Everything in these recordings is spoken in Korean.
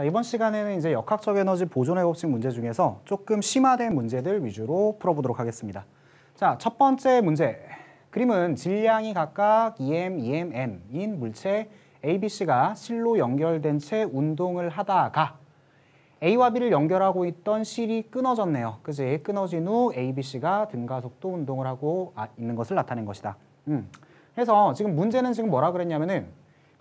자, 이번 시간에는 이제 역학적 에너지 보존 회복식 문제 중에서 조금 심화된 문제들 위주로 풀어보도록 하겠습니다. 자, 첫 번째 문제. 그림은 질량이 각각 EM, EM, M인 물체 ABC가 실로 연결된 채 운동을 하다가 A와 B를 연결하고 있던 실이 끊어졌네요. 그지? 끊어진 후 ABC가 등가속도 운동을 하고 아, 있는 것을 나타낸 것이다. 음. 그래서 지금 문제는 지금 뭐라 그랬냐면은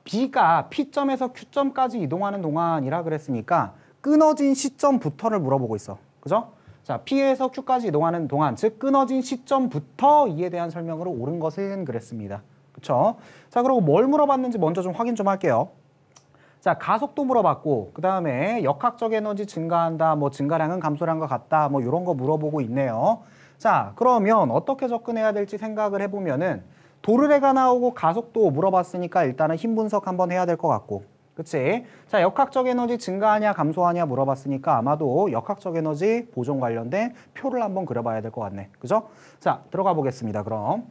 B가 P점에서 Q점까지 이동하는 동안이라 그랬으니까 끊어진 시점부터를 물어보고 있어. 그죠? 자, P에서 Q까지 이동하는 동안, 즉 끊어진 시점부터 이에 대한 설명으로 옳은 것은 그랬습니다. 그쵸? 자, 그리고 뭘 물어봤는지 먼저 좀 확인 좀 할게요. 자, 가속도 물어봤고, 그 다음에 역학적 에너지 증가한다, 뭐 증가량은 감소량과 같다, 뭐 이런 거 물어보고 있네요. 자, 그러면 어떻게 접근해야 될지 생각을 해보면은 도르래가 나오고 가속도 물어봤으니까 일단은 힘 분석 한번 해야 될 것 같고 그치? 자 역학적 에너지 증가하냐 감소하냐 물어봤으니까 아마도 역학적 에너지 보존 관련된 표를 한번 그려봐야 될 것 같네 그죠? 자 들어가 보겠습니다 그럼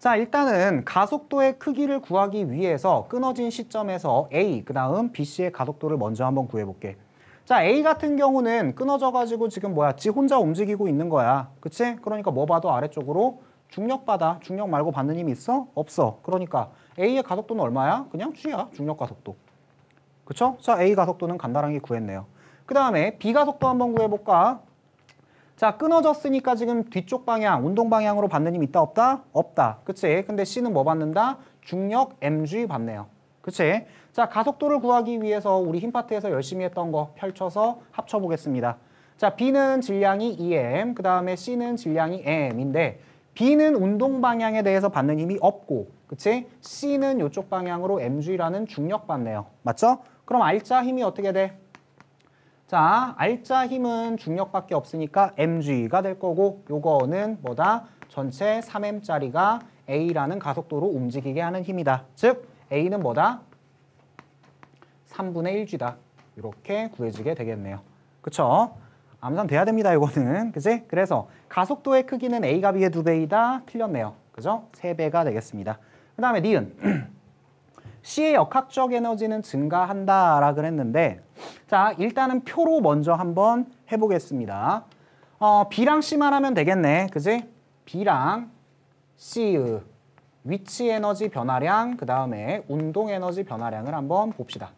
자 일단은 가속도의 크기를 구하기 위해서 끊어진 시점에서 A 그 다음 BC의 가속도를 먼저 한번 구해볼게 자 A 같은 경우는 끊어져가지고 지금 뭐야 지 혼자 움직이고 있는 거야 그치? 그러니까 뭐 봐도 아래쪽으로 중력받아. 중력 말고 받는 힘이 있어? 없어. 그러니까 A의 가속도는 얼마야? 그냥 G야. 중력 가속도. 그렇죠 자, A 가속도는 간단하게 구했네요. 그 다음에 B 가속도 한번 구해볼까? 자, 끊어졌으니까 지금 뒤쪽 방향, 운동 방향으로 받는 힘 있다 없다? 없다. 그치? 근데 C는 뭐 받는다? 중력 mg 받네요. 그치? 자, 가속도를 구하기 위해서 우리 힘 파트에서 열심히 했던 거 펼쳐서 합쳐보겠습니다. 자, B는 질량이 2m, e 그 다음에 C는 질량이 m인데 B는 운동 방향에 대해서 받는 힘이 없고 그치? C는 이쪽 방향으로 MG라는 중력 받네요. 맞죠? 그럼 알자 힘이 어떻게 돼? 자, 알자 힘은 중력밖에 없으니까 mg가 될 거고 요거는 뭐다? 전체 3m짜리가 a라는 가속도로 움직이게 하는 힘이다. 즉 a는 뭐다? 3분의 1g다. 이렇게 구해지게 되겠네요. 그쵸? 암산 돼야 됩니다 이거는 그지? 그래서 가속도의 크기는 A가 B의 두 배이다 틀렸네요 그죠? 세배가 되겠습니다 그 다음에 니은 C의 역학적 에너지는 증가한다 라 그랬는데 자 일단은 표로 먼저 한번 해보겠습니다 어, B랑 C만 하면 되겠네 그지? B랑 C의 위치 에너지 변화량 그 다음에 운동 에너지 변화량을 한번 봅시다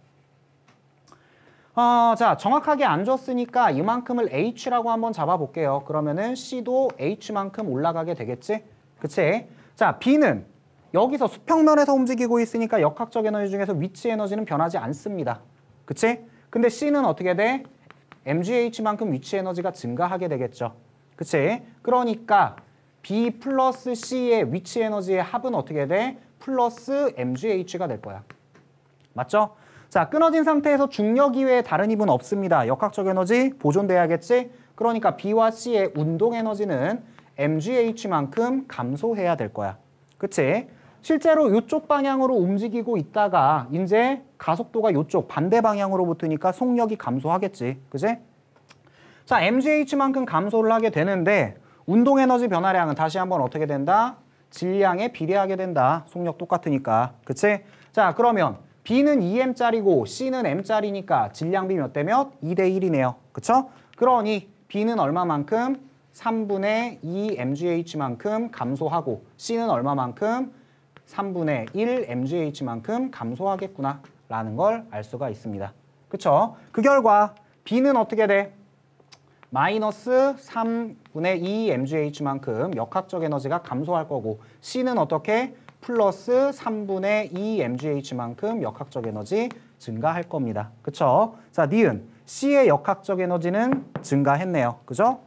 어, 자 정확하게 안 줬으니까 이만큼을 H라고 한번 잡아볼게요. 그러면은 C도 H만큼 올라가게 되겠지? 그치? 자 B는 여기서 수평면에서 움직이고 있으니까 역학적 에너지 중에서 위치 에너지는 변하지 않습니다. 그치? 근데 C는 어떻게 돼? MGH만큼 위치 에너지가 증가하게 되겠죠. 그치? 그러니까 B 플러스 C의 위치 에너지의 합은 어떻게 돼? 플러스 MGH가 될 거야. 맞죠? 자, 끊어진 상태에서 중력 이외에 다른 힘은 없습니다. 역학적 에너지 보존돼야겠지? 그러니까 B와 C의 운동 에너지는 mgh만큼 감소해야 될 거야. 그치? 실제로 이쪽 방향으로 움직이고 있다가 이제 가속도가 이쪽 반대 방향으로 붙으니까 속력이 감소하겠지. 그치 자, mgh만큼 감소를 하게 되는데 운동 에너지 변화량은 다시 한번 어떻게 된다? 질량에 비례하게 된다. 속력 똑같으니까. 그치? 자, 그러면 B는 2M짜리고 C는 M짜리니까 질량비 몇 대 몇? 2대 1이네요. 그쵸? 그러니 B는 얼마만큼? 3분의 2mgh만큼 감소하고 C는 얼마만큼? 3분의 1mgh만큼 감소하겠구나 라는 걸 알 수가 있습니다. 그쵸? 그 결과 B는 어떻게 돼? 마이너스 3분의 2mgh만큼 역학적 에너지가 감소할 거고 C는 어떻게? 플러스 3분의 2 mgh만큼 역학적 에너지 증가할 겁니다. 그렇죠 자, 니은. C의 역학적 에너지는 증가했네요. 그죠?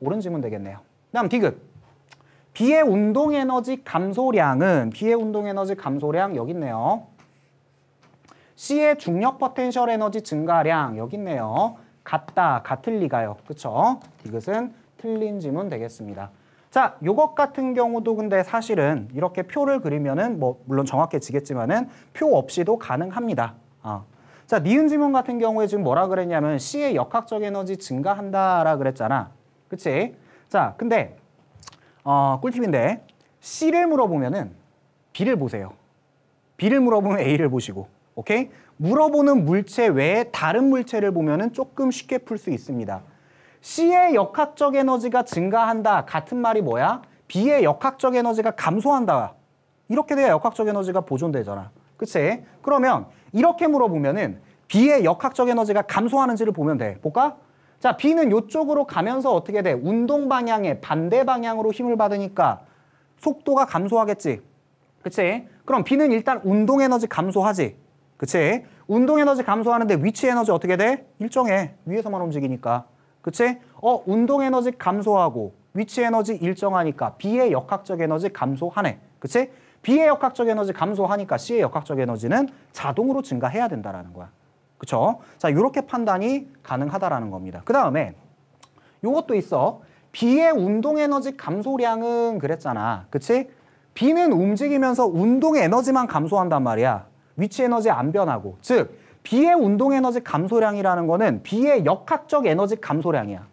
옳은 질문 되겠네요. 다음 디귿. B의 운동 에너지 감소량은 B의 운동 에너지 감소량 여기 있네요. C의 중력 포텐셜 에너지 증가량 여기 있네요. 같다, 같을 리가요. 그렇죠 디귿은 틀린 지문 되겠습니다. 자, 요것 같은 경우도 근데 사실은 이렇게 표를 그리면은 뭐 물론 정확해지겠지만은 표 없이도 가능합니다. 아. 자, 니은 지문 같은 경우에 지금 뭐라 그랬냐면 C의 역학적 에너지 증가한다라 그랬잖아. 그치? 자, 근데 어, 꿀팁인데 C를 물어보면은 B를 보세요. B를 물어보면 A를 보시고 오케이? 물어보는 물체 외에 다른 물체를 보면은 조금 쉽게 풀 수 있습니다. C의 역학적 에너지가 증가한다 같은 말이 뭐야? B의 역학적 에너지가 감소한다. 이렇게 돼야 역학적 에너지가 보존되잖아. 그치? 그러면 이렇게 물어보면은 B의 역학적 에너지가 감소하는지를 보면 돼. 볼까? 자, B는 이쪽으로 가면서 어떻게 돼? 운동 방향에 반대 방향으로 힘을 받으니까 속도가 감소하겠지. 그치? 그럼 B는 일단 운동 에너지 감소하지. 그치? 운동 에너지 감소하는데 위치 에너지 어떻게 돼? 일정해. 위에서만 움직이니까. 그치? 어, 운동 에너지 감소하고 위치 에너지 일정하니까 B의 역학적 에너지 감소하네. 그치? B의 역학적 에너지 감소하니까 C의 역학적 에너지는 자동으로 증가해야 된다라는 거야. 그쵸? 자, 이렇게 판단이 가능하다라는 겁니다. 그 다음에 요것도 있어. B의 운동 에너지 감소량은 그랬잖아. 그치? B는 움직이면서 운동 에너지만 감소한단 말이야. 위치 에너지 안 변하고. 즉, 비의 운동 에너지 감소량이라는 거는 비의 역학적 에너지 감소량이야.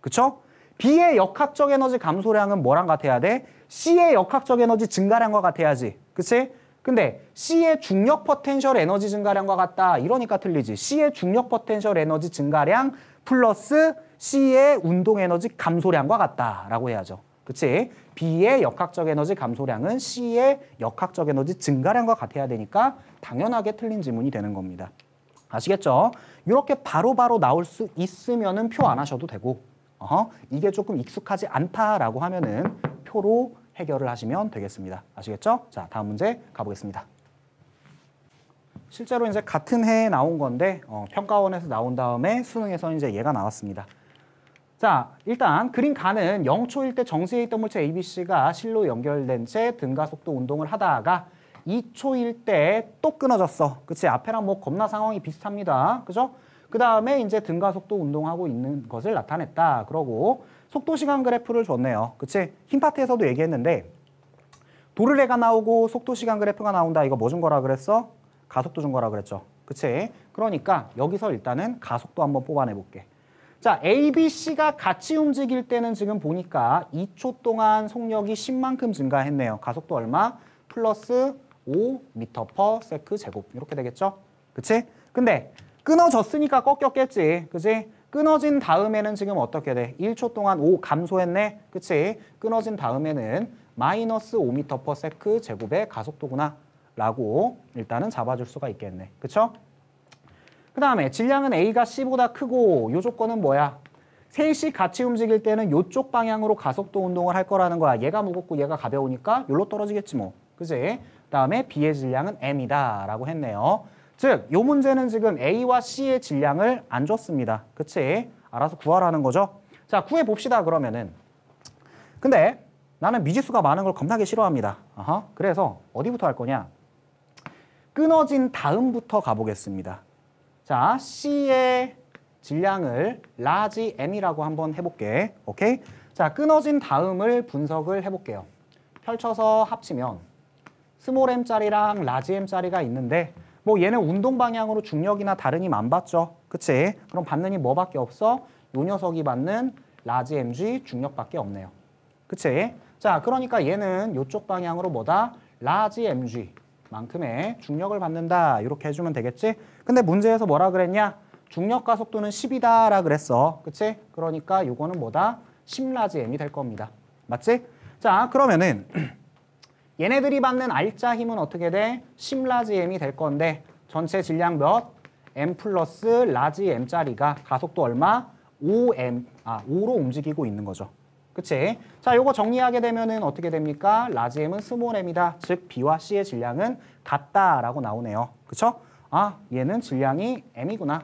그렇죠비의 역학적 에너지 감소량은 뭐랑 같아야 돼? C의 역학적 에너지 증가량과 같아야지. 그치? 근데 C의 중력 포텐셜 에너지 증가량과 같다. 이러니까 틀리지. C의 중력 포텐셜 에너지 증가량 플러스 C의 운동 에너지 감소량과 같다라고 해야죠. 그치? B의 역학적 에너지 감소량은 C의 역학적 에너지 증가량과 같아야 되니까 당연하게 틀린 지문이 되는 겁니다. 아시겠죠? 이렇게 바로바로 나올 수 있으면은 표 안 하셔도 되고 어허, 이게 조금 익숙하지 않다라고 하면은 표로 해결을 하시면 되겠습니다. 아시겠죠? 자, 다음 문제 가보겠습니다. 실제로 이제 같은 해에 나온 건데 어, 평가원에서 나온 다음에 수능에서 이제 얘가 나왔습니다. 자, 일단 그림 가는 0초일 때 정시에 있던 물체 ABC가 실로 연결된 채 등가 속도 운동을 하다가 2초일 때 또 끊어졌어. 그치? 앞에랑 뭐 겁나 상황이 비슷합니다. 그죠? 그 다음에 이제 등가 속도 운동하고 있는 것을 나타냈다. 그러고 속도 시간 그래프를 줬네요. 그치? 흰 파트에서도 얘기했는데 도르래가 나오고 속도 시간 그래프가 나온다. 이거 뭐 준 거라 그랬어? 가속도 준 거라 그랬죠. 그치? 그러니까 여기서 일단은 가속도 한번 뽑아내 볼게. 자, A, B, C가 같이 움직일 때는 지금 보니까 2초 동안 속력이 10만큼 증가했네요. 가속도 얼마? 플러스 5m s e 제곱 이렇게 되겠죠? 그치? 근데 끊어졌으니까 꺾였겠지. 그치 끊어진 다음에는 지금 어떻게 돼? 1초 동안 5 감소했네. 그치? 끊어진 다음에는 마이너스 5m/s 제곱의 가속도구나. 라고 일단은 잡아줄 수가 있겠네. 그쵸? 그 다음에 질량은 A가 C보다 크고 요 조건은 뭐야? 셋이 같이 움직일 때는 요쪽 방향으로 가속도 운동을 할 거라는 거야. 얘가 무겁고 얘가 가벼우니까 요로 떨어지겠지 뭐. 그지? 다음에 B의 질량은 M이다 라고 했네요. 즉, 이 문제는 지금 A와 C의 질량을 안 줬습니다. 그치? 알아서 구하라는 거죠. 자, 구해봅시다, 그러면은. 근데 나는 미지수가 많은 걸 겁나게 싫어합니다. 아하, 그래서 어디부터 할 거냐? 끊어진 다음부터 가보겠습니다. 자, C의 질량을 라지 M이라고 한번 해볼게. 오케이? 자, 끊어진 다음을 분석을 해볼게요. 펼쳐서 합치면 스몰 M짜리랑 라지 M짜리가 있는데 뭐 얘는 운동 방향으로 중력이나 다르니안 받죠. 그치? 그럼 받는 이 뭐밖에 없어? 요 녀석이 받는 라지 mg 중력밖에 없네요. 그치? 자, 그러니까 얘는 요쪽 방향으로 뭐다? 라지 mg만큼의 중력을 받는다. 이렇게 해주면 되겠지? 근데 문제에서 뭐라 그랬냐? 중력 가속도는 10이다라 그랬어. 그치? 그러니까 요거는 뭐다? 10라지 m이 될 겁니다. 맞지? 자, 그러면은 얘네들이 받는 알짜 힘은 어떻게 돼? 10 라지 M이 될 건데 전체 질량 몇? M 플러스 라지 M짜리가 가속도 얼마? 5M, 아 5로 움직이고 있는 거죠. 그치? 자, 요거 정리하게 되면은 어떻게 됩니까? 라지 M은 스몰 M이다. 즉 B와 C의 질량은 같다라고 나오네요. 그쵸? 아, 얘는 질량이 M이구나.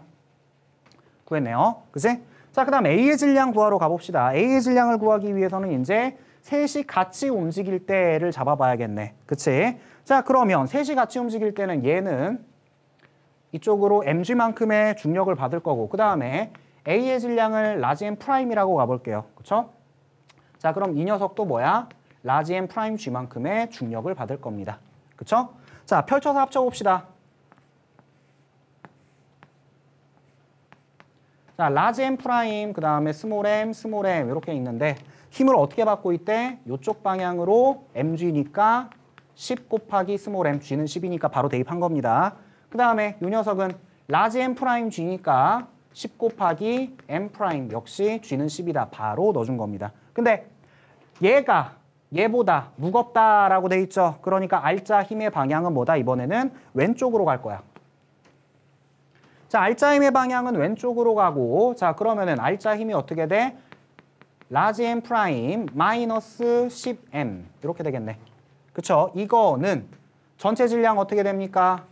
구했네요. 그치? 자, 그 다음 A의 질량 구하러 가봅시다. A의 질량을 구하기 위해서는 이제 셋이 같이 움직일 때를 잡아봐야겠네. 그치? 자, 그러면 셋이 같이 움직일 때는 얘는 이쪽으로 mg만큼의 중력을 받을 거고 그 다음에 a의 질량을 라지 m 프라임이라고 가볼게요. 그쵸? 자, 그럼 이 녀석도 뭐야? 라지 m 프라임 g만큼의 중력을 받을 겁니다. 그쵸? 자, 펼쳐서 합쳐봅시다. 자, 라지 m 프라임, 그 다음에 스몰 m, 스몰 m 이렇게 있는데 힘을 어떻게 받고 있대? 이쪽 방향으로 mg니까 10 곱하기 스몰 m, g는 10이니까 바로 대입한 겁니다. 그 다음에 이 녀석은 라지 m 프라임 g니까 10 곱하기 m 프라임 역시 g는 10이다. 바로 넣어준 겁니다. 근데 얘가 얘보다 무겁다라고 돼 있죠. 그러니까 알짜 힘의 방향은 뭐다? 이번에는 왼쪽으로 갈 거야. 자, R자 힘의 방향은 왼쪽으로 가고 자, 그러면은 R자 힘이 어떻게 돼? 라지 m 프라임 마이너스 10m 이렇게 되겠네. 그쵸? 이거는 전체 질량 어떻게 됩니까?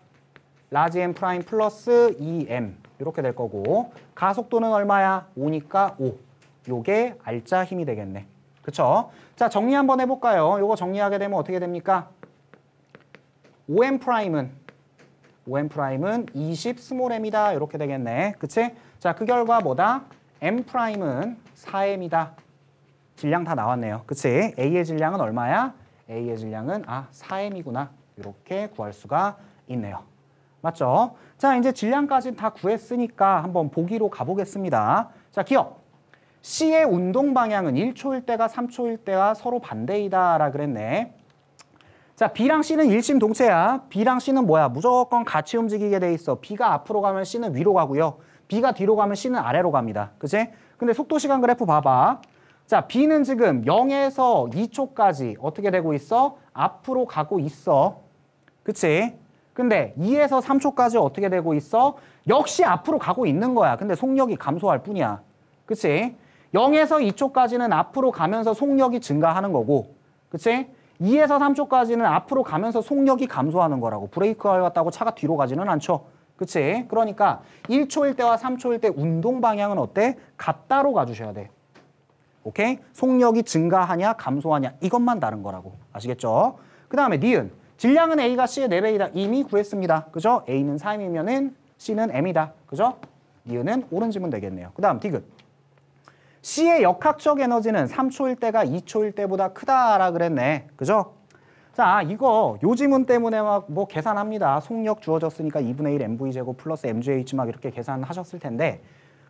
라지 m 프라임 플러스 2m 이렇게 될 거고 가속도는 얼마야? 5니까 5. 요게 알짜 힘이 되겠네. 그쵸? 자 정리 한번 해볼까요? 요거 정리하게 되면 어떻게 됩니까? 5m 프라임은 5m 프라임은 20 스몰 m이다 이렇게 되겠네. 그치? 자 그 결과 뭐다? m 프라임은 4m이다. 질량 다 나왔네요. 그치? A의 질량은 얼마야? A의 질량은 아 4m이구나. 이렇게 구할 수가 있네요. 맞죠? 자, 이제 질량까지 다 구했으니까 한번 보기로 가보겠습니다. 자, 기억. C의 운동 방향은 1초일 때가 3초일 때가 서로 반대이다 라 그랬네. 자, B랑 C는 일심동체야. B랑 C는 뭐야? 무조건 같이 움직이게 돼 있어. B가 앞으로 가면 C는 위로 가고요. B가 뒤로 가면 C는 아래로 갑니다. 그치? 근데 속도 시간 그래프 봐봐. 자, B는 지금 0에서 2초까지 어떻게 되고 있어? 앞으로 가고 있어. 그치? 근데 2에서 3초까지 어떻게 되고 있어? 역시 앞으로 가고 있는 거야. 근데 속력이 감소할 뿐이야. 그치? 0에서 2초까지는 앞으로 가면서 속력이 증가하는 거고. 그치? 2에서 3초까지는 앞으로 가면서 속력이 감소하는 거라고. 브레이크가 왔다고 차가 뒤로 가지는 않죠. 그치? 그러니까 1초일 때와 3초일 때 운동 방향은 어때? 같다로 가주셔야 돼. 오케이? 속력이 증가하냐 감소하냐 이것만 다른 거라고 아시겠죠? 그 다음에 니은 질량은 A가 C의 4배이다 이미 구했습니다 그죠? A는 3이면은 C는 M이다 그죠? 니은은 옳은 지문 되겠네요 그 다음 디귿 C의 역학적 에너지는 3초일 때가 2초일 때보다 크다라 그랬네 그죠? 자 이거 요 지문 때문에 막 뭐 계산합니다 속력 주어졌으니까 2분의 1 mv 제곱 플러스 mgh 막 이렇게 계산하셨을 텐데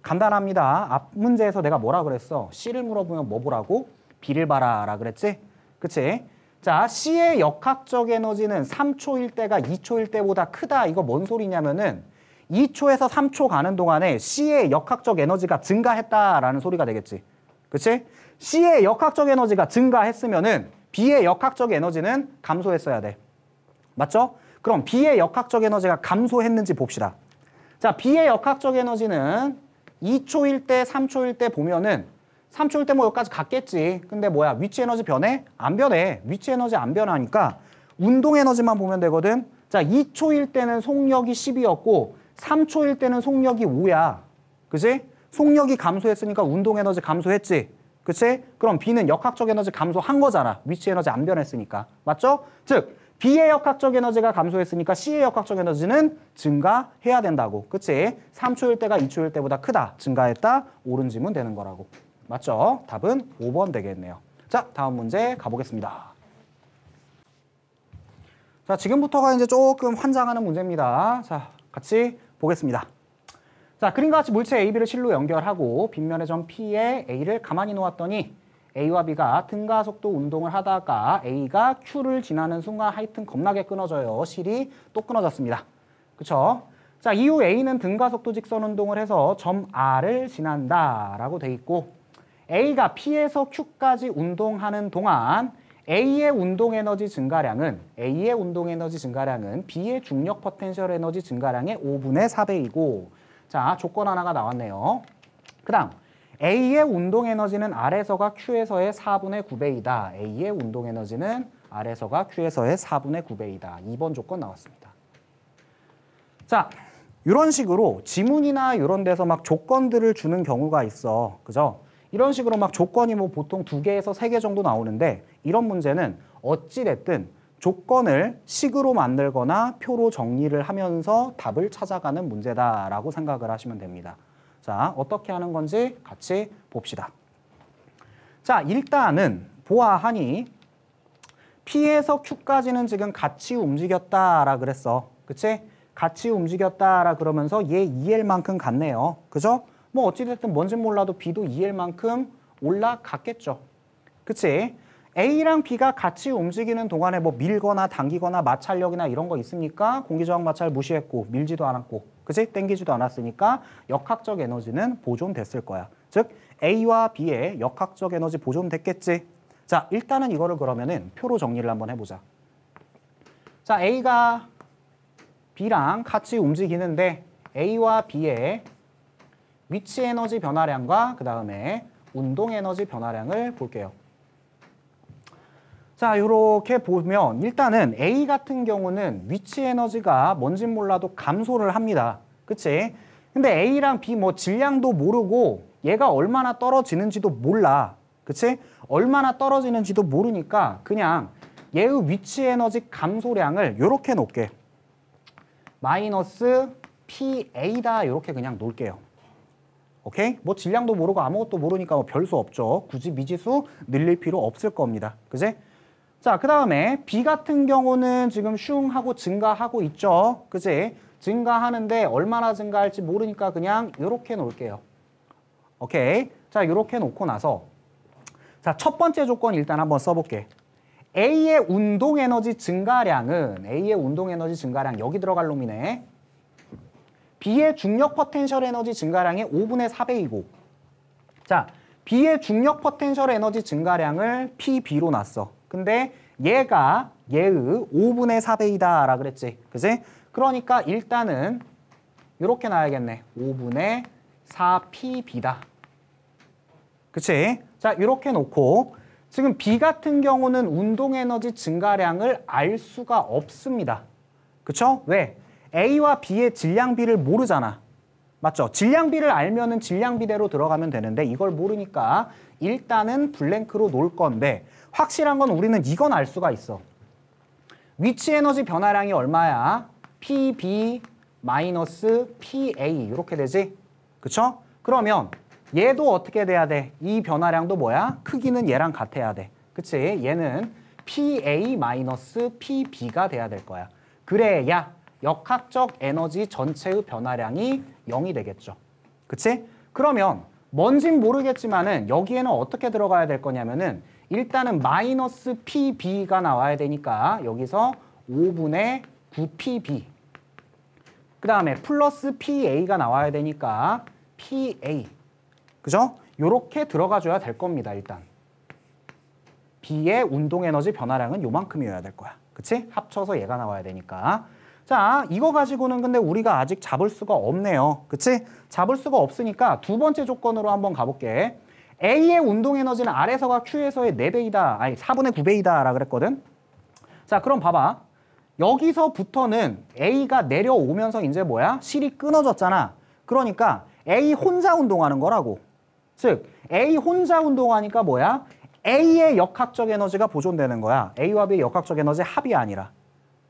간단합니다. 앞 문제에서 내가 뭐라 그랬어? C를 물어보면 뭐 보라고? B를 봐라라 그랬지? 그치? 자, C의 역학적 에너지는 3초일 때가 2초일 때보다 크다. 이거 뭔 소리냐면은 2초에서 3초 가는 동안에 C의 역학적 에너지가 증가했다라는 소리가 되겠지. 그치? C의 역학적 에너지가 증가했으면은 B의 역학적 에너지는 감소했어야 돼. 맞죠? 그럼 B의 역학적 에너지가 감소했는지 봅시다. 자, B의 역학적 에너지는 2초일 때, 3초일 때 보면은 3초일 때 뭐 여기까지 갔겠지. 근데 뭐야 위치 에너지 변해? 안 변해. 위치 에너지 안 변하니까 운동 에너지만 보면 되거든. 자 2초일 때는 속력이 10이었고 3초일 때는 속력이 5야. 그지? 속력이 감소했으니까 운동 에너지 감소했지. 그치? 그럼 B는 역학적 에너지 감소한 거잖아. 위치 에너지 안 변했으니까. 맞죠? 즉 B의 역학적 에너지가 감소했으니까 C의 역학적 에너지는 증가해야 된다고. 그치? 3초일 때가 2초일 때보다 크다. 증가했다. 옳은 지문 되는 거라고. 맞죠? 답은 5번 되겠네요. 자, 다음 문제 가보겠습니다. 자, 지금부터가 이제 조금 환장하는 문제입니다. 자, 같이 보겠습니다. 자, 그림과 같이 물체 AB를 실로 연결하고 빗면의 점 P에 A를 가만히 놓았더니 A와 B가 등가속도 운동을 하다가 A가 Q를 지나는 순간 하여튼 겁나게 끊어져요. 실이 또 끊어졌습니다. 그쵸? 자, 이후 A는 등가속도 직선 운동을 해서 점 R을 지난다라고 돼 있고 A가 P에서 Q까지 운동하는 동안 A의 운동 에너지 증가량은 A의 운동 에너지 증가량은 B의 중력 포텐셜 에너지 증가량의 5분의 4배이고 자, 조건 하나가 나왔네요. 그다음 A의 운동 에너지는 R에서가 Q에서의 4분의 9배이다. A의 운동 에너지는 R에서가 Q에서의 4분의 9배이다. 2번 조건 나왔습니다. 자, 이런 식으로 지문이나 이런 데서 막 조건들을 주는 경우가 있어. 그죠? 이런 식으로 막 조건이 뭐 보통 2 개에서 3개 정도 나오는데 이런 문제는 어찌됐든 조건을 식으로 만들거나 표로 정리를 하면서 답을 찾아가는 문제다라고 생각을 하시면 됩니다. 자, 어떻게 하는 건지 같이 봅시다. 자, 일단은 보아하니 P에서 Q까지는 지금 같이 움직였다라 그랬어. 그치? 같이 움직였다라 그러면서 얘 2L만큼 e 갔네요. 그죠? 뭐 어찌됐든 뭔진 몰라도 B도 2L만큼 e 올라갔겠죠. 그치? A랑 B가 같이 움직이는 동안에 뭐 밀거나 당기거나 마찰력이나 이런 거 있습니까? 공기저항 마찰 무시했고 밀지도 않았고 그치 땡기지도 않았으니까 역학적 에너지는 보존됐을 거야. 즉 A와 B의 역학적 에너지 보존됐겠지. 자 일단은 이거를 그러면은 표로 정리를 한번 해보자. 자 A가 B랑 같이 움직이는데 A와 B의 위치 에너지 변화량과 그 다음에 운동 에너지 변화량을 볼게요. 자, 이렇게 보면 일단은 A 같은 경우는 위치 에너지가 뭔진 몰라도 감소를 합니다. 그치? 근데 A랑 B 뭐 질량도 모르고 얘가 얼마나 떨어지는지도 몰라. 그치? 얼마나 떨어지는지도 모르니까 그냥 얘의 위치 에너지 감소량을 이렇게 놓을게. 마이너스 PA다 이렇게 그냥 놓을게요. 오케이? 뭐 질량도 모르고 아무것도 모르니까 뭐 별수 없죠. 굳이 미지수 늘릴 필요 없을 겁니다. 그치? 자, 그 다음에 B 같은 경우는 지금 슝 하고 증가하고 있죠. 그지? 증가하는데 얼마나 증가할지 모르니까 그냥 이렇게 놓을게요. 오케이. 자, 이렇게 놓고 나서 자, 첫 번째 조건 일단 한번 써볼게. A의 운동 에너지 증가량은 A의 운동 에너지 증가량 여기 들어갈 놈이네. B의 중력 포텐셜 에너지 증가량의 5분의 4배이고 자, B의 중력 포텐셜 에너지 증가량을 PB로 놨어. 근데 얘가 얘의 5분의 4배이다 라 그랬지. 그지? 그러니까 일단은 이렇게 나야겠네. 5분의 4pb다. 그치? 자, 이렇게 놓고 지금 B 같은 경우는 운동 에너지 증가량을 알 수가 없습니다. 그쵸? 왜? A와 B의 질량비를 모르잖아. 맞죠? 질량비를 알면은 질량비대로 들어가면 되는데 이걸 모르니까 일단은 블랭크로 놓을 건데 확실한 건 우리는 이건 알 수가 있어. 위치 에너지 변화량이 얼마야? PB 마이너스 PA 이렇게 되지? 그쵸? 그러면 얘도 어떻게 돼야 돼? 이 변화량도 뭐야? 크기는 얘랑 같아야 돼. 그치? 얘는 PA 마이너스 PB가 돼야 될 거야. 그래야 역학적 에너지 전체의 변화량이 0이 되겠죠. 그치? 그러면 뭔진 모르겠지만은 여기에는 어떻게 들어가야 될 거냐면은 일단은 마이너스 PB가 나와야 되니까 여기서 5분의 9PB 그 다음에 플러스 PA가 나와야 되니까 PA 그죠? 요렇게 들어가줘야 될 겁니다 일단 B의 운동에너지 변화량은 요만큼이어야 될 거야 그치? 합쳐서 얘가 나와야 되니까 자 이거 가지고는 근데 우리가 아직 잡을 수가 없네요 그치? 잡을 수가 없으니까 두 번째 조건으로 한번 가볼게 A의 운동 에너지는 R에서가 Q에서의 4배이다. 아니, 4분의 9배이다. 라 그랬거든. 자, 그럼 봐봐. 여기서부터는 A가 내려오면서 이제 뭐야? 실이 끊어졌잖아. 그러니까 A 혼자 운동하는 거라고. 즉, A 혼자 운동하니까 뭐야? A의 역학적 에너지가 보존되는 거야. A와 B의 역학적 에너지 합이 아니라.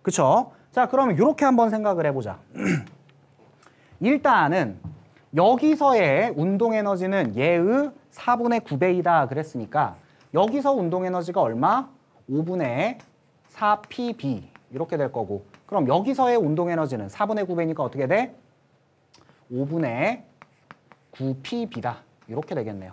그쵸? 자, 그러면 이렇게 한번 생각을 해보자. 일단은 여기서의 운동 에너지는 얘의 4분의 9배이다 그랬으니까 여기서 운동 에너지가 얼마? 5분의 4pb 이렇게 될 거고 그럼 여기서의 운동 에너지는 4분의 9배니까 어떻게 돼? 5분의 9pb다 이렇게 되겠네요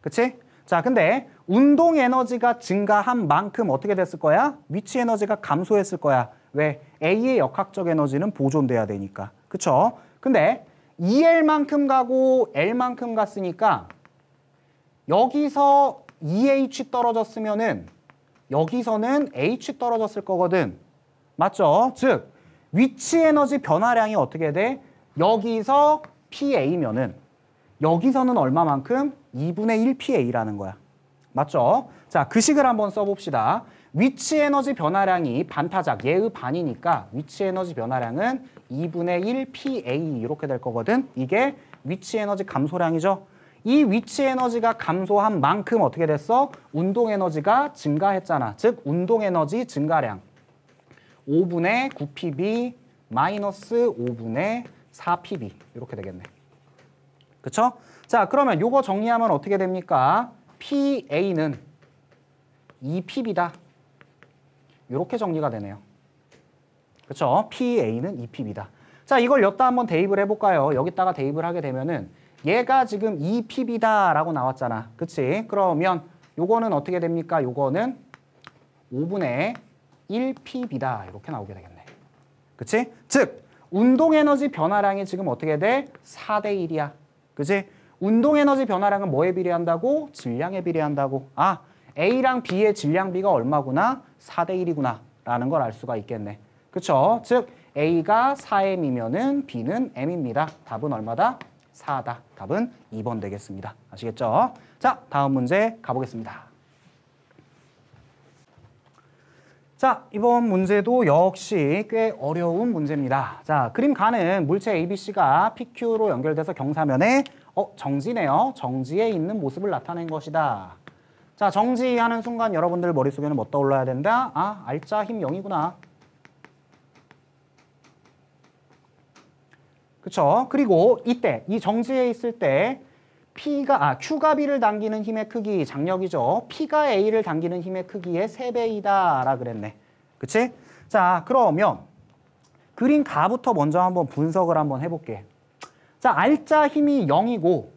그치? 자 근데 운동 에너지가 증가한 만큼 어떻게 됐을 거야? 위치 에너지가 감소했을 거야 왜? A의 역학적 에너지는 보존돼야 되니까 그쵸? 근데 2L만큼 e 가고 L만큼 갔으니까 여기서 EH 떨어졌으면은 여기서는 H 떨어졌을 거거든. 맞죠? 즉 위치 에너지 변화량이 어떻게 돼? 여기서 PA면은 여기서는 얼마만큼? 2분의 1PA라는 거야. 맞죠? 자, 그식을 한번 써봅시다. 위치 에너지 변화량이 반타작, 예의 반이니까 위치 에너지 변화량은 2분의 1PA 이렇게 될 거거든. 이게 위치 에너지 감소량이죠. 이 위치 에너지가 감소한 만큼 어떻게 됐어? 운동 에너지가 증가했잖아. 즉 운동 에너지 증가량 5분의 9pb 마이너스 5분의 4pb 이렇게 되겠네. 그쵸? 자 그러면 요거 정리하면 어떻게 됩니까? PA는 2pb다. 이렇게 정리가 되네요. 그쵸? PA는 2pb다. 자 이걸 여기 한번 대입을 해볼까요? 여기다가 대입을 하게 되면은 얘가 지금 EPB다 라고 나왔잖아. 그치? 그러면 요거는 어떻게 됩니까? 요거는 5분의 1PB다. 이렇게 나오게 되겠네. 그치? 즉, 운동에너지 변화량이 지금 어떻게 돼? 4대 1이야. 그치? 운동에너지 변화량은 뭐에 비례한다고? 질량에 비례한다고. 아, A랑 B의 질량 비가 얼마구나? 4대 1이구나. 라는 걸 알 수가 있겠네. 그쵸? 즉, A가 4M이면 은 B는 M입니다. 답은 얼마다? 4다. 답은 2번 되겠습니다. 아시겠죠? 자, 다음 문제 가보겠습니다. 자, 이번 문제도 역시 꽤 어려운 문제입니다. 자, 그림 가는 물체 ABC가 PQ로 연결돼서 경사면에 어, 정지네요. 정지에 있는 모습을 나타낸 것이다. 자, 정지하는 순간 여러분들 머릿속에는 뭐 떠올라야 된다? 아, 알짜 힘 0이구나. 그렇죠? 그리고 이때 이 정지에 있을 때 P가 아 Q가 B를 당기는 힘의 크기 장력이죠. P가 A를 당기는 힘의 크기의 세배이다라 그랬네. 그치? 자 그러면 그림 가부터 먼저 한번 분석을 한번 해볼게. 자알자 힘이 0이고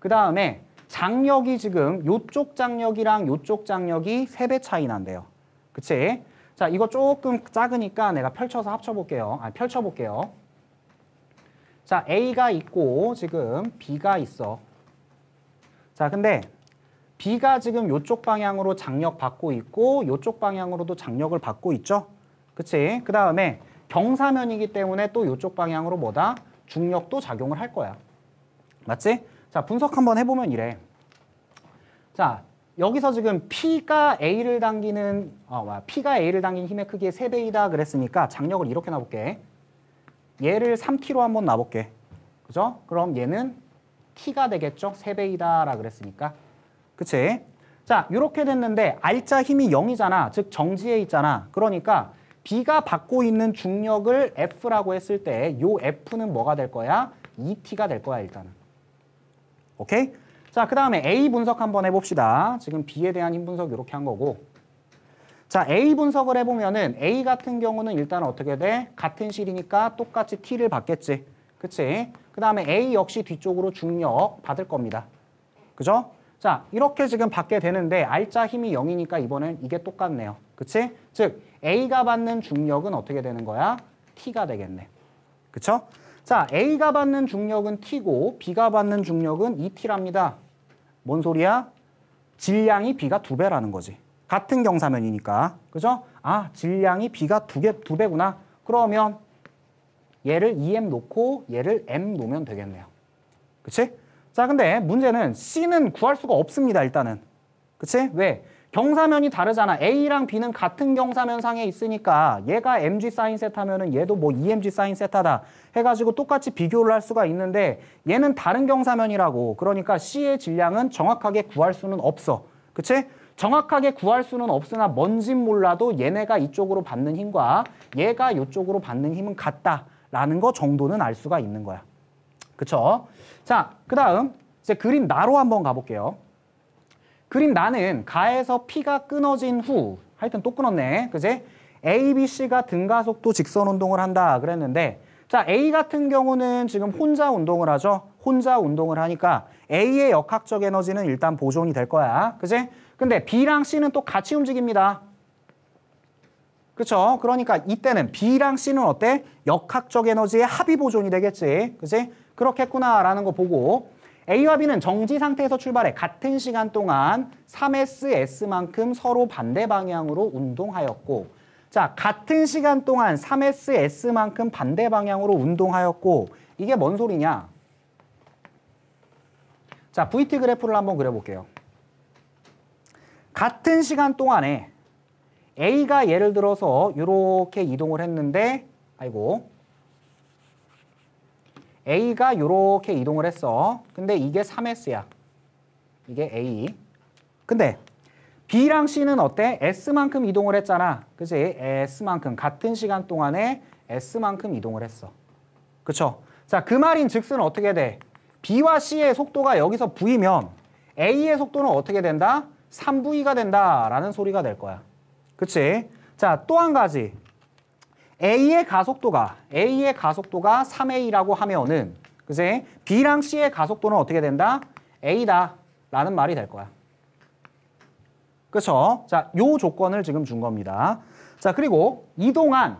그 다음에 장력이 지금 요쪽 장력이랑 요쪽 장력이 세배 차이 난대요. 그치? 자 이거 조금 작으니까 내가 펼쳐서 합쳐볼게요. 아 펼쳐볼게요. 자, A가 있고 지금 B가 있어. 자, 근데 B가 지금 이쪽 방향으로 장력 받고 있고 이쪽 방향으로도 장력을 받고 있죠. 그치? 그 다음에 경사면이기 때문에 또 이쪽 방향으로 뭐다? 중력도 작용을 할 거야. 맞지? 자, 분석 한번 해보면 이래. 자, 여기서 지금 P가 A를 당기는, 어, 와, P가 A를 당긴 힘의 크기의 세배이다 그랬으니까 장력을 이렇게 놔볼게. 얘를 3키로 한번 놔볼게. 그죠? 그럼 얘는 t가 되겠죠? 3배이다 라 그랬으니까. 그치? 자, 이렇게 됐는데 R자 힘이 0이잖아. 즉 정지에 있잖아. 그러니까 B가 받고 있는 중력을 F라고 했을 때 요 F는 뭐가 될 거야? 2t가 될 거야 일단은. 오케이? 자, 그 다음에 A 분석 한번 해봅시다. 지금 B에 대한 힘 분석 이렇게 한 거고 자, A 분석을 해보면은 A 같은 경우는 일단 어떻게 돼? 같은 실이니까 똑같이 T를 받겠지. 그치? 그 다음에 A 역시 뒤쪽으로 중력 받을 겁니다. 그죠? 자, 이렇게 지금 받게 되는데 R자 힘이 0이니까 이번엔 이게 똑같네요. 그치? 즉, A가 받는 중력은 어떻게 되는 거야? T가 되겠네. 그쵸? 자, A가 받는 중력은 T고 B가 받는 중력은 2T랍니다. 뭔 소리야? 질량이 B가 두배라는 거지. 같은 경사면이니까. 그죠? 아, 질량이 B가 두 개, 두 배구나. 그러면 얘를 2M e 놓고 얘를 M 놓으면 되겠네요. 그치? 자, 근데 문제는 C는 구할 수가 없습니다, 일단은. 그치? 왜? 경사면이 다르잖아. A랑 B는 같은 경사면상에 있으니까 얘가 mg 사인 세타면은 얘도 뭐 emg 사인 세타다 해가지고 똑같이 비교를 할 수가 있는데 얘는 다른 경사면이라고. 그러니까 C의 질량은 정확하게 구할 수는 없어. 그치? 정확하게 구할 수는 없으나 뭔진 몰라도 얘네가 이쪽으로 받는 힘과 얘가 이쪽으로 받는 힘은 같다라는 거 정도는 알 수가 있는 거야. 그쵸? 자, 그 다음 이제 그림 나로 한번 가볼게요. 그림 나는 가에서 피가 끊어진 후 하여튼 또 끊었네. 그지? A, B, C가 등가속도 직선 운동을 한다 그랬는데 자 A 같은 경우는 지금 혼자 운동을 하죠. 혼자 운동을 하니까 A의 역학적 에너지는 일단 보존이 될 거야. 그지? 근데 B랑 C는 또 같이 움직입니다. 그렇죠? 그러니까 이때는 B랑 C는 어때? 역학적 에너지의 합의 보존이 되겠지. 그지 그렇겠구나라는 거 보고 A와 B는 정지 상태에서 출발해 같은 시간 동안 3SS만큼 서로 반대 방향으로 운동하였고 자 같은 시간 동안 3SS만큼 반대 방향으로 운동하였고 이게 뭔 소리냐? 자, VT 그래프를 한번 그려볼게요. 같은 시간 동안에 A가 예를 들어서 이렇게 이동을 했는데 아이고 A가 이렇게 이동을 했어. 근데 이게 3S야. 이게 A. 근데 B랑 C는 어때? S만큼 이동을 했잖아. 그치 S만큼. 같은 시간 동안에 S만큼 이동을 했어. 그쵸? 자, 그 말인 즉슨 어떻게 돼? B와 C의 속도가 여기서 V면 A의 속도는 어떻게 된다? 3부위가 된다라는 소리가 될 거야. 그치? 자, 또 한 가지. A의 가속도가, A의 가속도가 3A라고 하면은, 그치? B랑 C의 가속도는 어떻게 된다? A다. 라는 말이 될 거야. 그쵸? 자, 요 조건을 지금 준 겁니다. 자, 그리고 이동한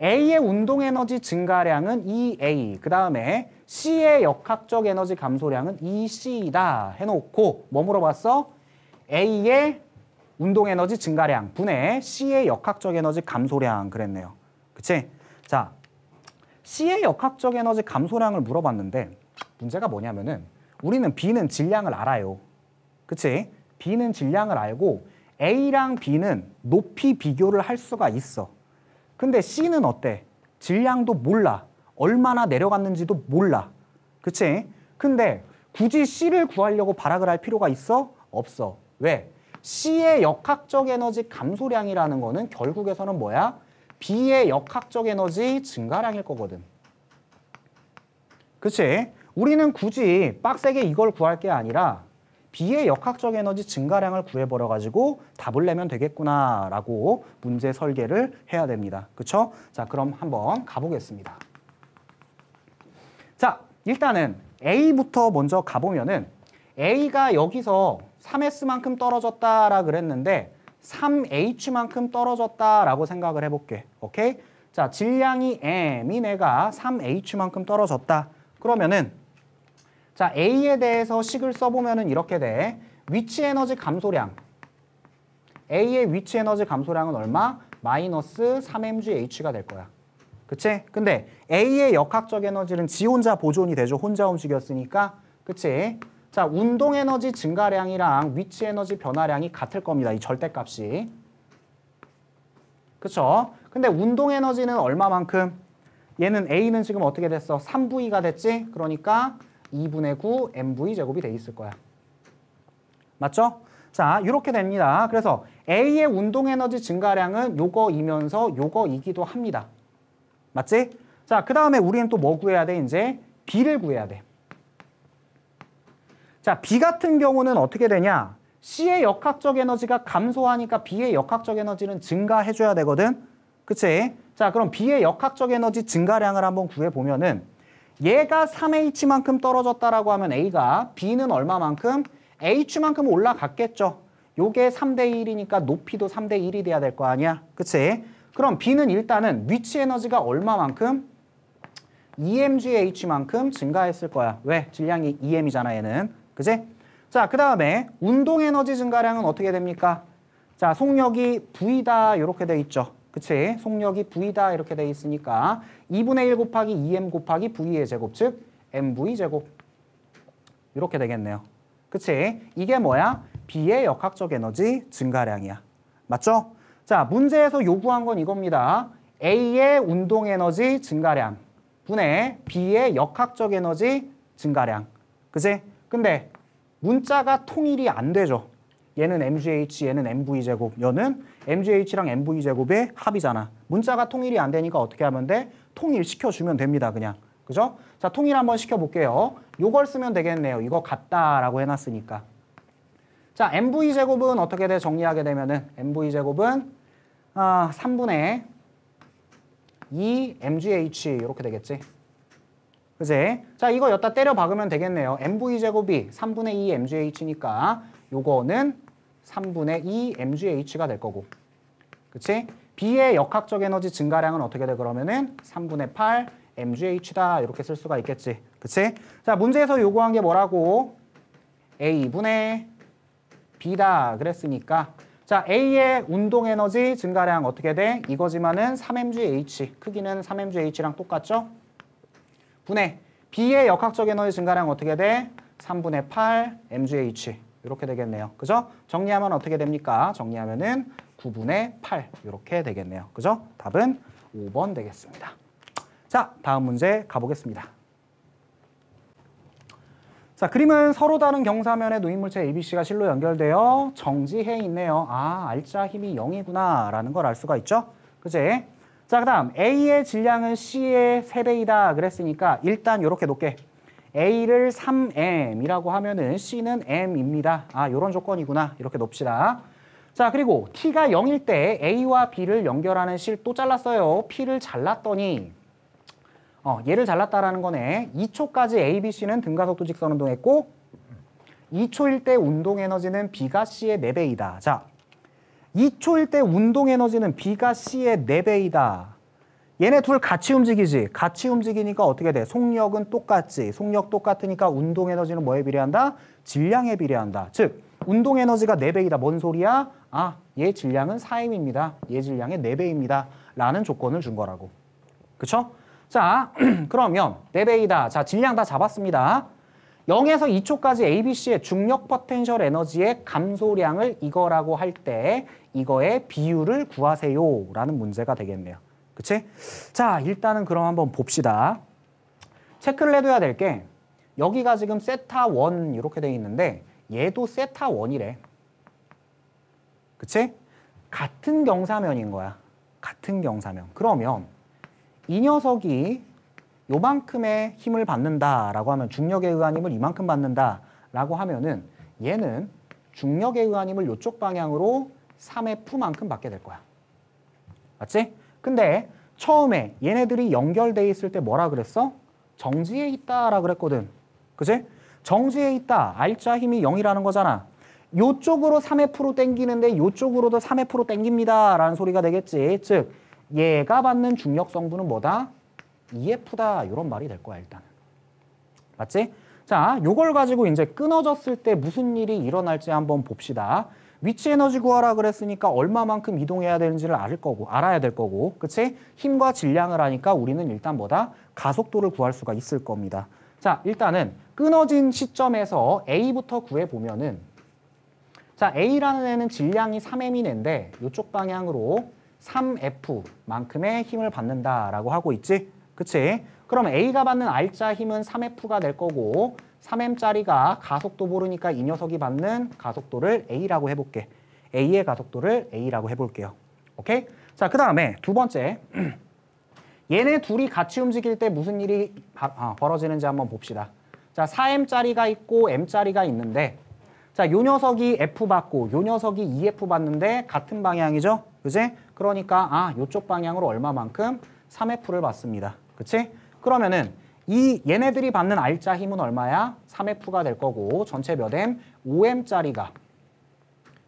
A의 운동 에너지 증가량은 EA, 그 다음에 C의 역학적 에너지 감소량은 EC이다 해놓고 뭐 물어봤어? A의 운동 에너지 증가량 분해 C의 역학적 에너지 감소량 그랬네요. 그치? 자, C의 역학적 에너지 감소량을 물어봤는데 문제가 뭐냐면은 우리는 B는 질량을 알아요. 그치? B는 질량을 알고 A랑 B는 높이 비교를 할 수가 있어. 근데 C는 어때? 질량도 몰라. 얼마나 내려갔는지도 몰라. 그치? 근데 굳이 C를 구하려고 발악을 할 필요가 있어? 없어. 왜? C의 역학적 에너지 감소량이라는 거는 결국에서는 뭐야? B의 역학적 에너지 증가량일 거거든. 그치? 우리는 굳이 빡세게 이걸 구할 게 아니라 B의 역학적 에너지 증가량을 구해버려가지고 답을 내면 되겠구나라고 문제 설계를 해야 됩니다. 그쵸? 자, 그럼 한번 가보겠습니다. 자, 일단은 A부터 먼저 가보면은 A가 여기서 3S만큼 떨어졌다라 그랬는데 3H만큼 떨어졌다라고 생각을 해볼게. 오케이? 자, 질량이 M이 내가 3H만큼 떨어졌다. 그러면은 자, A에 대해서 식을 써보면은 이렇게 돼. 위치 에너지 감소량. A의 위치 에너지 감소량은 얼마? 마이너스 3mgh가 될 거야. 그치? 근데 A의 역학적 에너지는 지 혼자 보존이 되죠. 혼자 움직였으니까. 그치? 자, 운동 에너지 증가량이랑 위치 에너지 변화량이 같을 겁니다. 이 절대값이. 그렇죠? 근데 운동 에너지는 얼마만큼? 얘는 A는 지금 어떻게 됐어? 3V가 됐지? 그러니까 2분의 9 MV 제곱이 돼 있을 거야. 맞죠? 자, 이렇게 됩니다. 그래서 A의 운동 에너지 증가량은 요거이면서 요거이기도 합니다. 맞지? 자, 그 다음에 우리는 또 뭐 구해야 돼? 이제 B를 구해야 돼. 자, B 같은 경우는 어떻게 되냐? C의 역학적 에너지가 감소하니까 B의 역학적 에너지는 증가해줘야 되거든? 그치? 자, 그럼 B의 역학적 에너지 증가량을 한번 구해보면은 얘가 3H만큼 떨어졌다라고 하면 A가 B는 얼마만큼? H만큼 올라갔겠죠. 요게 3대 1이니까 높이도 3대 1이 돼야 될 거 아니야? 그치? 그럼 B는 일단은 위치 에너지가 얼마만큼? EMGH만큼 증가했을 거야. 왜? 질량이 EM이잖아, 얘는. 그지? 자, 그 다음에 운동 에너지 증가량은 어떻게 됩니까? 자, 속력이 V다 이렇게 돼 있죠. 그치? 속력이 V다 이렇게 돼 있으니까 2분의 1 곱하기 2m 곱하기 V의 제곱, 즉 mv 제곱 이렇게 되겠네요. 그치? 이게 뭐야? B의 역학적 에너지 증가량이야. 맞죠? 자, 문제에서 요구한 건 이겁니다. A의 운동 에너지 증가량 분의 B의 역학적 에너지 증가량. 그치? 근데 문자가 통일이 안 되죠. 얘는 MGH, 얘는 MV제곱, 얘는 MGH랑 MV제곱의 합이잖아. 문자가 통일이 안 되니까 어떻게 하면 돼? 통일시켜주면 됩니다, 그냥. 그죠? 자, 통일 한번 시켜볼게요. 요걸 쓰면 되겠네요. 이거 같다라고 해놨으니까. 자, MV제곱은 어떻게 돼? 정리하게 되면은 MV제곱은 아, 3분의 2 MGH 이렇게 되겠지. 그제? 자, 이거 여기다 때려 박으면 되겠네요. mv제곱이 3분의 e, 2 mgh니까 요거는 3분의 2 mgh가 될 거고. 그치? B의 역학적 에너지 증가량은 어떻게 돼? 그러면은 3분의 8 mgh다. 이렇게 쓸 수가 있겠지. 그치? 자, 문제에서 요구한 게 뭐라고? A분의 B다. 그랬으니까. 자, A의 운동 에너지 증가량 어떻게 돼? 이거지만은 3mgh. 크기는 3mg랑 똑같죠? 분해. B의 역학적 에너지 증가량 어떻게 돼? 3분의 8 mg의 이치. 이렇게 되겠네요. 그죠? 정리하면 어떻게 됩니까? 정리하면은 9분의 8 이렇게 되겠네요. 그죠? 답은 5번 되겠습니다. 자, 다음 문제 가보겠습니다. 자, 그림은 서로 다른 경사면에노인물체 ABC가 실로 연결되어 정지해 있네요. 아, 알짜 힘이 0이구나 라는 걸 알 수가 있죠? 그제? 자, 그 다음 A의 질량은 C의 3배이다 그랬으니까 일단 이렇게 놓게 A를 3M이라고 하면은 C는 M입니다. 아, 이런 조건이구나. 이렇게 놓읍시다 자, 그리고 T가 0일 때 A와 B를 연결하는 실 또 잘랐어요. P를 잘랐더니 어, 얘를 잘랐다라는 거네. 2초까지 A, B, C는 등가속도 직선 운동했고 2초일 때 운동 에너지는 B가 C의 4배이다. 자, 2초일 때 운동 에너지는 B가 C의 4배이다. 얘네 둘 같이 움직이지. 같이 움직이니까 어떻게 돼? 속력은 똑같지. 속력 똑같으니까 운동 에너지는 뭐에 비례한다? 질량에 비례한다. 즉, 운동 에너지가 4배이다. 뭔 소리야? 아, 얘 질량은 4m입니다. 얘 질량의 4배입니다. 라는 조건을 준 거라고. 그쵸? 자, 그러면 4배이다. 자, 질량 다 잡았습니다. 0에서 2초까지 ABC의 중력 포텐셜 에너지의 감소량을 이거라고 할때 이거의 비율을 구하세요 라는 문제가 되겠네요. 그치? 자 일단은 그럼 한번 봅시다. 체크를 해둬야 될 게 여기가 지금 세타 1 이렇게 돼 있는데 얘도 세타 1이래. 그치? 같은 경사면인 거야. 같은 경사면. 그러면 이 녀석이 요만큼의 힘을 받는다라고 하면 중력에 의한 힘을 이만큼 받는다라고 하면은 얘는 중력에 의한 힘을 요쪽 방향으로 3의 푸만큼 받게 될 거야. 맞지? 근데 처음에 얘네들이 연결돼 있을 때 뭐라 그랬어? 정지에 있다라 그랬거든. 그지? 정지에 있다. 알짜 힘이 0이라는 거잖아. 요쪽으로 3F로 의 땡기는데 요쪽으로도 3F로 의 땡깁니다. 라는 소리가 되겠지. 즉 얘가 받는 중력 성분은 뭐다? 2F다. 이런 말이 될 거야 일단. 맞지? 자, 요걸 가지고 이제 끊어졌을 때 무슨 일이 일어날지 한번 봅시다. 위치 에너지 구하라 그랬으니까 얼마만큼 이동해야 되는지를 알 거고 알아야 될 거고 그치? 힘과 질량을 하니까 우리는 일단 뭐다? 가속도를 구할 수가 있을 겁니다. 자 일단은 끊어진 시점에서 A부터 구해보면은 자 A라는 애는 질량이 3m인 애데 이쪽 방향으로 3F만큼의 힘을 받는다라고 하고 있지? 그치? 그럼 A가 받는 R자 힘은 3F가 될 거고 3m짜리가 가속도 모르니까 이 녀석이 받는 가속도를 a라고 해볼게. a의 가속도를 a라고 해볼게요. 오케이? 자, 그 다음에 두 번째. 얘네 둘이 같이 움직일 때 무슨 일이 바, 아, 벌어지는지 한번 봅시다. 자, 4m짜리가 있고 m짜리가 있는데 자, 요 녀석이 f 받고 요 녀석이 EF 받는데 같은 방향이죠? 그제? 그러니까 아, 요쪽 방향으로 얼마만큼 3F를 받습니다. 그치? 그러면은 이 얘네들이 받는 알짜 힘은 얼마야? 3F가 될 거고 전체 몇 M? 5M짜리가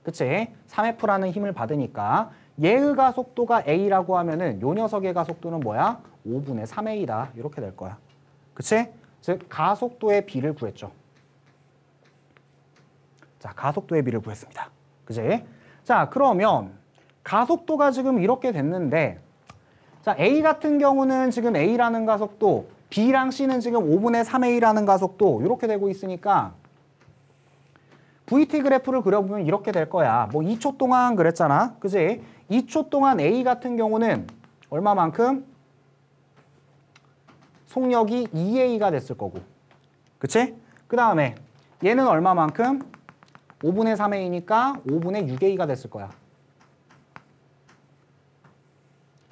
그치? 3F라는 힘을 받으니까 얘의 가속도가 A라고 하면은 요 녀석의 가속도는 뭐야? 5분의 3A다 이렇게 될 거야 그치? 즉 가속도의 B를 구했죠 자 가속도의 B를 구했습니다 그치? 자 그러면 가속도가 지금 이렇게 됐는데 자 A 같은 경우는 지금 A라는 가속도 B랑 C는 지금 5분의 3 a 라는 가속도 이렇게 되고 있으니까 VT 그래프를 그려보면 이렇게 될 거야. 뭐 2초 동안 그랬잖아. 그지? 2초 동안 A 같은 경우는 얼마만큼? 속력이 2A가 됐을 거고. 그치? 그 다음에 얘는 얼마만큼? 5분의 3A니까 5분의 6A가 됐을 거야.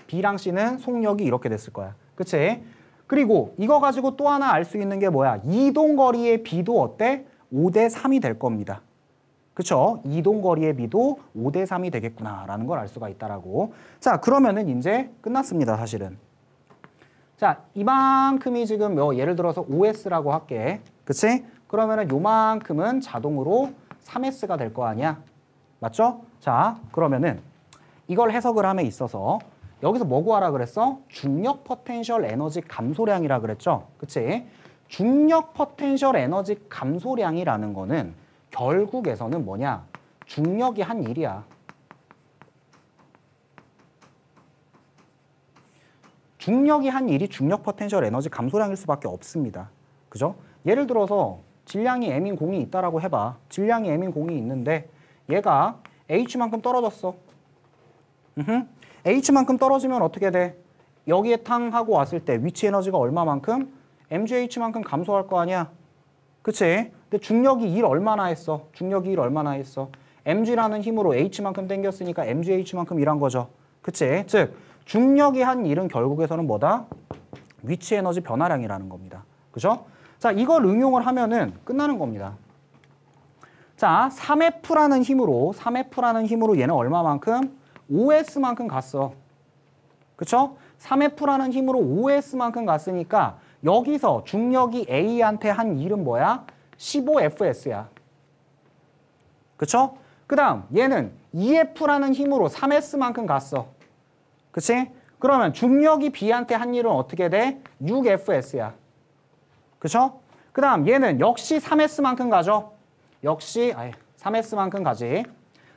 B랑 C는 속력이 이렇게 됐을 거야. 그치? 그리고 이거 가지고 또 하나 알 수 있는 게 뭐야? 이동거리의 비도 어때? 5대 3이 될 겁니다. 그쵸? 이동거리의 비도 5대 3이 되겠구나 라는 걸 알 수가 있다라고. 자 그러면은 이제 끝났습니다 사실은. 자 이만큼이 지금 뭐 예를 들어서 OS라고 할게. 그치? 그러면은 요만큼은 자동으로 3S가 될 거 아니야? 맞죠? 자 그러면은 이걸 해석을 함에 있어서 여기서 뭐 구하라 그랬어? 중력 포텐셜 에너지 감소량이라 그랬죠? 그치? 중력 포텐셜 에너지 감소량이라는 거는 결국에서는 뭐냐? 중력이 한 일이야. 중력이 한 일이 중력 포텐셜 에너지 감소량일 수밖에 없습니다. 그죠? 예를 들어서 질량이 M인 공이 있다라고 해봐. 질량이 M인 공이 있는데 얘가 H만큼 떨어졌어. 으흠. H만큼 떨어지면 어떻게 돼? 여기에 탕 하고 왔을 때 위치 에너지가 얼마만큼? MGH만큼 감소할 거 아니야? 그치? 근데 중력이 1 얼마나 했어? 중력이 1 얼마나 했어? mg라는 힘으로 h만큼 땡겼으니까 mgh만큼 일한 거죠. 그치? 즉 중력이 한 일은 결국에서는 뭐다? 위치 에너지 변화량이라는 겁니다. 그죠? 자, 이걸 응용을 하면은 끝나는 겁니다. 자, 3F라는 힘으로 3F라는 힘으로 얘는 얼마만큼? 5S만큼 갔어. 그쵸? 3F라는 힘으로 5S만큼 갔으니까 여기서 중력이 A한테 한 일은 뭐야? 15FS야. 그쵸? 그 다음 얘는 2F라는 힘으로 3S만큼 갔어. 그치? 그러면 중력이 B한테 한 일은 어떻게 돼? 6FS야. 그쵸? 그 다음 얘는 역시 3S만큼 가죠. 역시 아예 3S만큼 가지.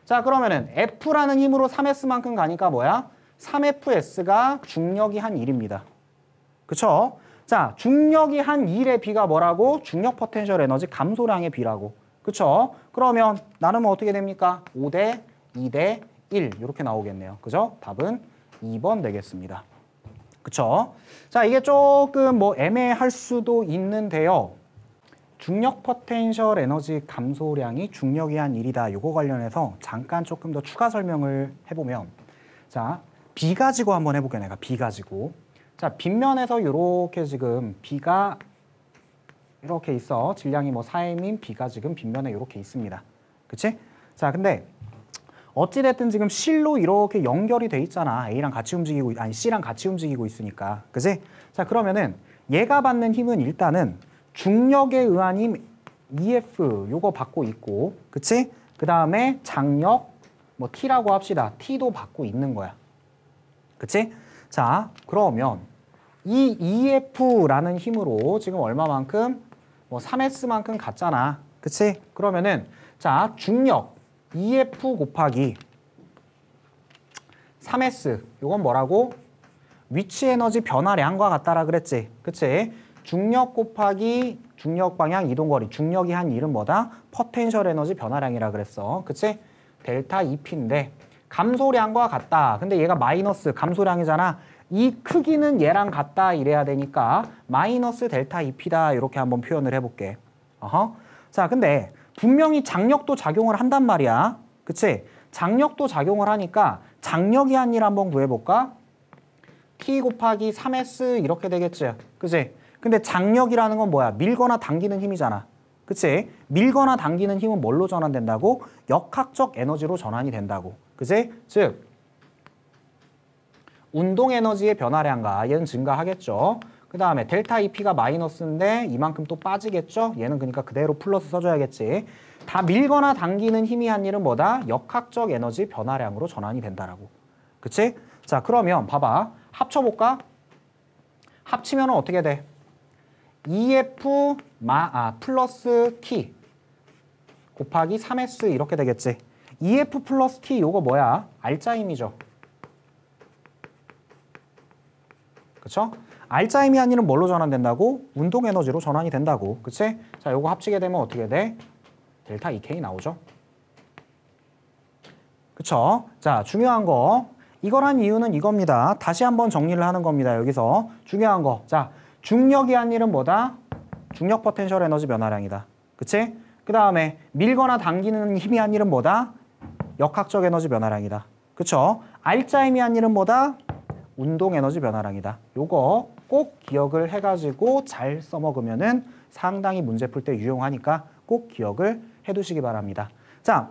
자 그러면은 F라는 힘으로 3S만큼 가니까 뭐야? 3FS가 중력이 한 1입니다. 그쵸? 자 중력이 한 1의 B가 뭐라고? 중력 포텐셜 에너지 감소량의 B라고. 그쵸? 그러면 나누면 어떻게 됩니까? 5대 2대 1 이렇게 나오겠네요. 그죠? 답은 2번 되겠습니다. 그쵸? 자 이게 조금 뭐 애매할 수도 있는데요. 중력 포텐셜 에너지 감소량이 중력이 한 일이다. 요거 관련해서 잠깐 조금 더 추가 설명을 해보면 자, 비 가지고 한번 해볼게요. 내가 비 가지고 자, 빗면에서 이렇게 지금 비가 이렇게 있어. 질량이 뭐 4m인 비가 지금 빗면에 이렇게 있습니다. 그치? 자, 근데 어찌됐든 지금 실로 이렇게 연결이 돼 있잖아. A랑 같이 움직이고, 아니 C랑 같이 움직이고 있으니까. 그치? 자, 그러면은 얘가 받는 힘은 일단은 중력에 의한 힘 EF 요거 받고 있고 그치? 그 다음에 장력 뭐 T라고 합시다. T도 받고 있는 거야. 그치? 자 그러면 이 EF라는 힘으로 지금 얼마만큼? 뭐 3S만큼 갔잖아. 그치? 그러면은 자 중력 EF 곱하기 3S 요건 뭐라고? 위치 에너지 변화량과 같다라 그랬지. 그치? 중력 곱하기 중력 방향 이동 거리. 중력이 한 일은 뭐다? 퍼텐셜 에너지 변화량이라 그랬어. 그치? 델타 EP인데 감소량과 같다. 근데 얘가 마이너스 감소량이잖아. 이 크기는 얘랑 같다 이래야 되니까 마이너스 델타 EP다 이렇게 한번 표현을 해볼게. 어허. 자 근데 분명히 장력도 작용을 한단 말이야. 그치? 장력도 작용을 하니까 장력이 한 일 한번 구해볼까? T 곱하기 3S 이렇게 되겠지. 그치? 근데 장력이라는 건 뭐야? 밀거나 당기는 힘이잖아. 그치? 밀거나 당기는 힘은 뭘로 전환된다고? 역학적 에너지로 전환이 된다고. 그치? 즉, 운동 에너지의 변화량과 아, 얘는 증가하겠죠. 그 다음에 델타 EP가 마이너스인데 이만큼 또 빠지겠죠? 얘는 그러니까 그대로 플러스 써줘야겠지. 다 밀거나 당기는 힘이 한 일은 뭐다? 역학적 에너지 변화량으로 전환이 된다라고. 그치? 자, 그러면 봐봐. 합쳐볼까? 합치면 어떻게 돼? e f 마, 아, 플러스 t 곱하기 3s 이렇게 되겠지. e f 플러스 t 이거 뭐야? 알짜힘이죠 그쵸? 알짜힘이아니면 뭘로 전환된다고? 운동에너지로 전환이 된다고. 그치? 자, 이거 합치게 되면 어떻게 돼? 델타 2K 나오죠. 그쵸? 자, 중요한 거. 이걸 한 이유는 이겁니다. 다시 한번 정리를 하는 겁니다. 여기서 중요한 거. 자, 중력이 한 일은 뭐다? 중력 포텐셜 에너지 변화량이다. 그치? 그 다음에 밀거나 당기는 힘이 한 일은 뭐다? 역학적 에너지 변화량이다. 그쵸? 알짜 힘이 한 일은 뭐다? 운동 에너지 변화량이다. 요거 꼭 기억을 해가지고 잘 써먹으면은 상당히 문제 풀 때 유용하니까 꼭 기억을 해두시기 바랍니다. 자,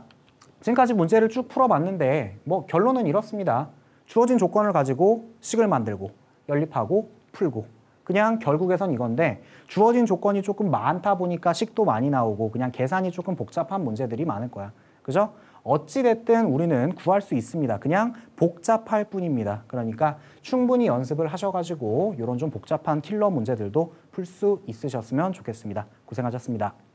지금까지 문제를 쭉 풀어봤는데 뭐 결론은 이렇습니다. 주어진 조건을 가지고 식을 만들고 연립하고 풀고 그냥 결국에선 이건데 주어진 조건이 조금 많다 보니까 식도 많이 나오고 그냥 계산이 조금 복잡한 문제들이 많을 거야. 그죠? 어찌됐든 우리는 구할 수 있습니다. 그냥 복잡할 뿐입니다. 그러니까 충분히 연습을 하셔가지고 이런 좀 복잡한 킬러 문제들도 풀 수 있으셨으면 좋겠습니다. 고생하셨습니다.